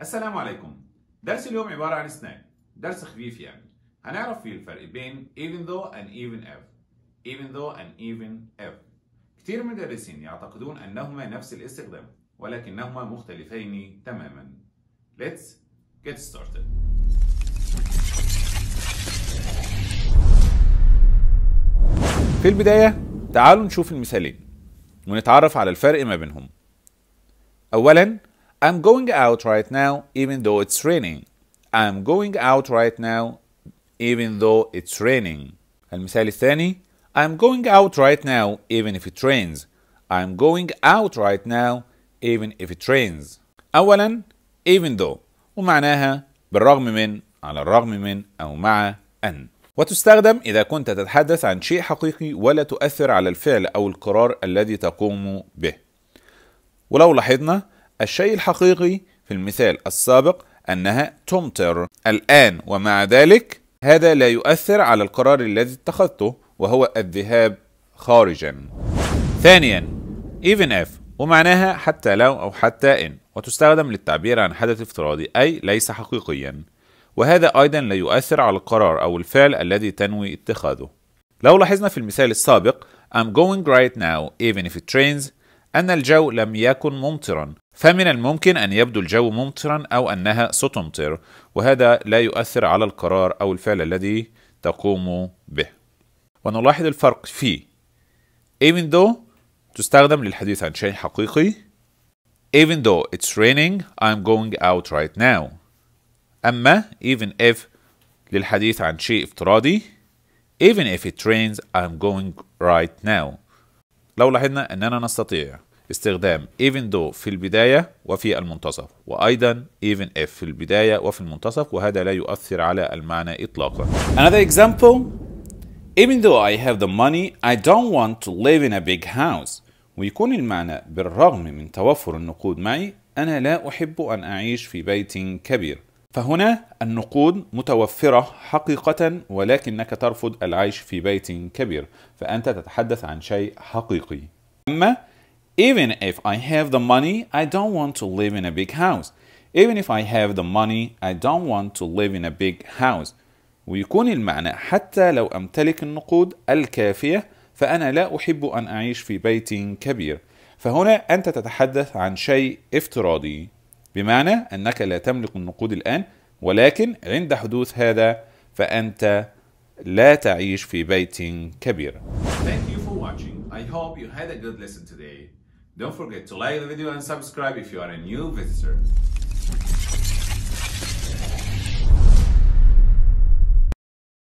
السلام عليكم درس اليوم عبارة عن سناك درس خفيف يعني هنعرف فيه الفرق بين even though and even if even though and even if كتير من المدرسين يعتقدون أنهما نفس الاستخدام ولكنهما مختلفين تماما Let's get started في البداية تعالوا نشوف المثالين ونتعرف على الفرق ما بينهم أولا I'm going out right now even though it's raining. I'm going out right now even though it's raining. المثال الثاني I'm going out right now even if it rains. I'm going out right now even if it rains. أولا even though ومعناها بالرغم من على الرغم من أو مع أن وتستخدم إذا كنت تتحدث عن شيء حقيقي ولا تؤثر على الفعل أو القرار الذي تقوم به ولو لاحظنا الشيء الحقيقي في المثال السابق أنها تمطر الآن ومع ذلك هذا لا يؤثر على القرار الذي اتخذته وهو الذهاب خارجا ثانيا even if ومعناها حتى لو أو حتى إن وتستخدم للتعبير عن حدث افتراضي أي ليس حقيقيا وهذا أيضا لا يؤثر على القرار أو الفعل الذي تنوي اتخاذه لو لاحظنا في المثال السابق I'm going right now even if it rains أن الجو لم يكن ممطرا فمن الممكن أن يبدو الجو ممطرا أو أنها ستمطر وهذا لا يؤثر على القرار أو الفعل الذي تقوم به ونلاحظ الفرق في even though تستخدم للحديث عن شيء حقيقي even though it's raining I'm going out right now أما even if للحديث عن شيء افتراضي even if it rains I'm going right now لو لاحظنا أننا نستطيع استخدام even though في البداية وفي المنتصف وأيضا even if في البداية وفي المنتصف وهذا لا يؤثر على المعنى إطلاقا Another example Even though I have the money I don't want to live in a big house ويكون المعنى بالرغم من توفر النقود معي أنا لا أحب أن أعيش في بيت كبير فهنا النقود متوفرة حقيقة ولكنك ترفض العيش في بيت كبير فأنت تتحدث عن شيء حقيقي أما Even if I have the money, I don't want to live in a big house. Even if I have the money, I don't want to live in a big house. ويكون المعنى حتى لو أمتلك النقود الكافية فأنا لا أحب أن أعيش في بيت كبير. فهنا أنت تتحدث عن شيء افتراضي بمعنى أنك لا تملك النقود الآن ولكن عند حدوث هذا فأنت لا تعيش في بيت كبير. Thank you for watching. I hope you had a good lesson today. Don't forget to like the video and subscribe if you are a new visitor.